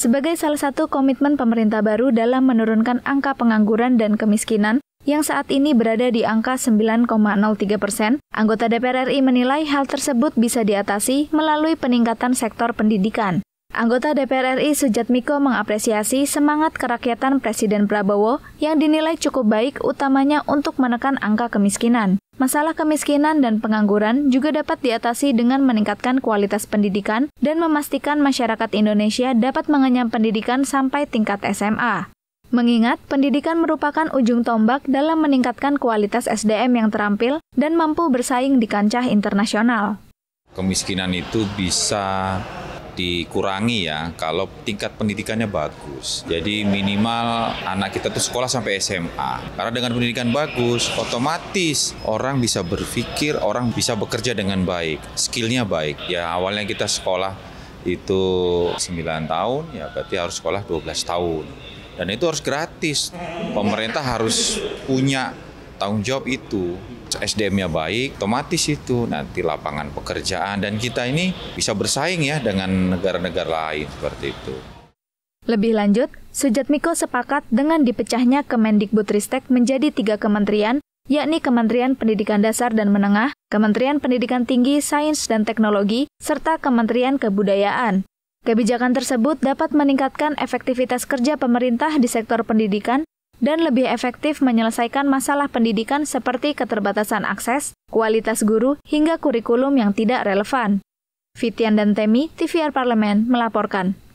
sebagai salah satu komitmen pemerintah baru dalam menurunkan angka pengangguran dan kemiskinan yang saat ini berada di angka 9,03 persen, anggota DPR RI menilai hal tersebut bisa diatasi melalui peningkatan sektor pendidikan. Anggota DPR RI Sujat Miko mengapresiasi semangat kerakyatan Presiden Prabowo yang dinilai cukup baik utamanya untuk menekan angka kemiskinan. Masalah kemiskinan dan pengangguran juga dapat diatasi dengan meningkatkan kualitas pendidikan dan memastikan masyarakat Indonesia dapat mengenyam pendidikan sampai tingkat SMA. Mengingat pendidikan merupakan ujung tombak dalam meningkatkan kualitas SDM yang terampil dan mampu bersaing di kancah internasional. Kemiskinan itu bisa dikurangi ya kalau tingkat pendidikannya bagus. Jadi minimal anak kita tuh sekolah sampai SMA. Karena dengan pendidikan bagus, otomatis orang bisa berpikir, orang bisa bekerja dengan baik, skillnya baik. Ya awalnya kita sekolah itu 9 tahun, ya berarti harus sekolah 12 tahun. Dan itu harus gratis. Pemerintah harus punya tanggung jawab itu. SDM-nya baik, otomatis itu nanti lapangan pekerjaan dan kita ini bisa bersaing ya dengan negara-negara lain seperti itu. Lebih lanjut, Miko sepakat dengan dipecahnya Kemendikbudristek menjadi tiga kementerian, yakni Kementerian Pendidikan Dasar dan Menengah, Kementerian Pendidikan Tinggi, Sains dan Teknologi, serta Kementerian Kebudayaan. Kebijakan tersebut dapat meningkatkan efektivitas kerja pemerintah di sektor pendidikan dan lebih efektif menyelesaikan masalah pendidikan seperti keterbatasan akses, kualitas guru, hingga kurikulum yang tidak relevan. Fitian dan Temi, TVR Parlemen, melaporkan.